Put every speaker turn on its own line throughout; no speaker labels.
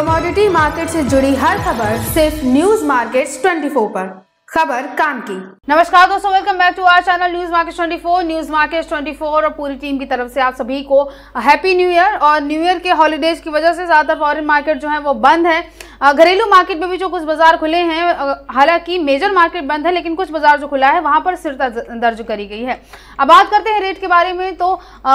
commodity market से जुड़ी हर खबर सिर्फ न्यूज मार्केट 24 पर खबर काम की नमस्कार दोस्तों welcome back to our channel news market 24 news market 24 और पूरी टीम की तरफ से आप सभी को हैप्पी न्यू ईयर और न्यू ईयर के हॉलीडेज की वजह से ज्यादातर फॉरेन मार्केट जो है वो बंद है घरेलू मार्केट में भी जो कुछ बाजार खुले हैं हालांकि मेजर मार्केट बंद है लेकिन कुछ बाजार जो खुला है वहां पर सिरता दर्ज करी गई है अब बात करते हैं रेट के बारे में तो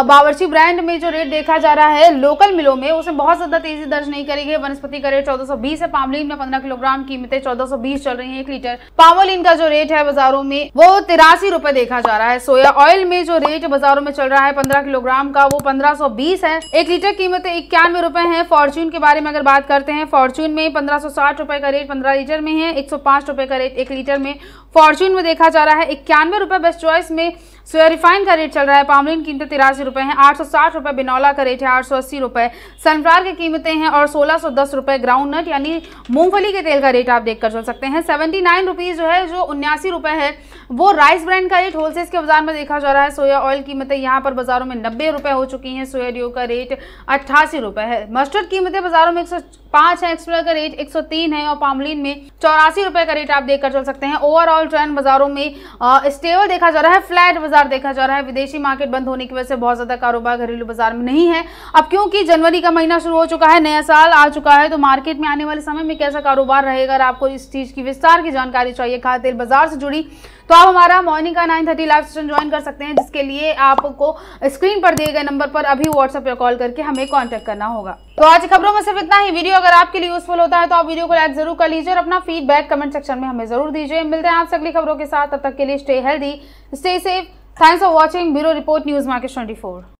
बावर्ची ब्रांड में जो रेट देखा जा रहा है लोकल मिलों में उसमें बहुत ज्यादा तेजी दर्ज नहीं करी गई वनस्पति का रेट चौदह है पामलिन में पंद्रह किलोग्राम कीमतें चौदह चल रही है एक लीटर पावलिन का जो रेट है बाजारों में वो तिरासी रुपए देखा जा रहा है सोया ऑयल में जो रेट बाजारों में चल रहा है पंद्रह किलोग्राम का वो पंद्रह है एक लीटर कीमतें इक्यानवे रुपए है फॉर्च्यून के बारे में अगर बात करते हैं फॉर्च्यून में पंद्रह रुपए का रेट 15 लीटर में है एक सौ का रेट एक लीटर में फॉर्च्यून में देखा जा रहा है इक्यानवे रुपए बेस्ट चॉइस में सोया रिफाइन का रेट चल रहा है पामलिन कीमतें तिरासी रुपए हैं आठ सौ साठ रुपए बिनौला का रेट है आठ सौ अस्सी रुपए सनफ्लावर की कीमतें हैं और सोलह सौ दस रुपए ग्राउंड नट यानी मूंगफली के तेल का रेट आप देख कर चल सकते हैं सेवेंटी नाइन रुपीज़ जो है जो उन्यासी रुपए है वो राइस ब्रांड का रेट होलसेल के बाजार में देखा जा रहा है सोया ऑयल कीमतें यहाँ पर बाजारों में नब्बे रुपए हो चुकी हैं सोया डीओ का रेट अट्ठासी रुपए है मस्टर्ड कीमतें बाजारों में एक सौ है एक्सप्लोर का रेट एक है और पामलिन में चौरासी रुपए का रेट आप देखकर चल सकते हैं ओवरऑल ट्रेंड बाजारों में स्टेबल देखा जा रहा है फ्लैट बाजार देखा जा रहा है विदेशी मार्केट बंद होने की वजह से बहुत ज़्यादा कारोबार घरेलू बाजार में नहीं है अब क्योंकि जनवरी का महीना शुरू हो चुका है नया साल आ चुका है तो मार्केट में आने वाले समय में कैसा कारोबार रहेगा अगर आपको इस चीज़ की विस्तार की जानकारी चाहिए खाद्य तेल बाजार से जुड़ी तो आप हमारा मॉर्निंग का nine thirty live session join कर सकते हैं जिसके लिए आपको स्क्रीन पर दिए गए नंबर पर अभी व्हाट्सएप पर कॉल करके हमें कॉन्टैक्ट करना होगा तो आज खबरों में सिर्फ इतना ही वीडियो अगर आपके लिए यूजफुल होता है तो आप वीडियो को लाइक जरूर कर लीजिए और अपना फीडबैक कमेंट सेक्शन में हमें जरूर दीजिए मिलते हैं आपसे अगली खबरों के साथ तब तक के लिए stay healthy stay safe thanks for watching bureau report news market twenty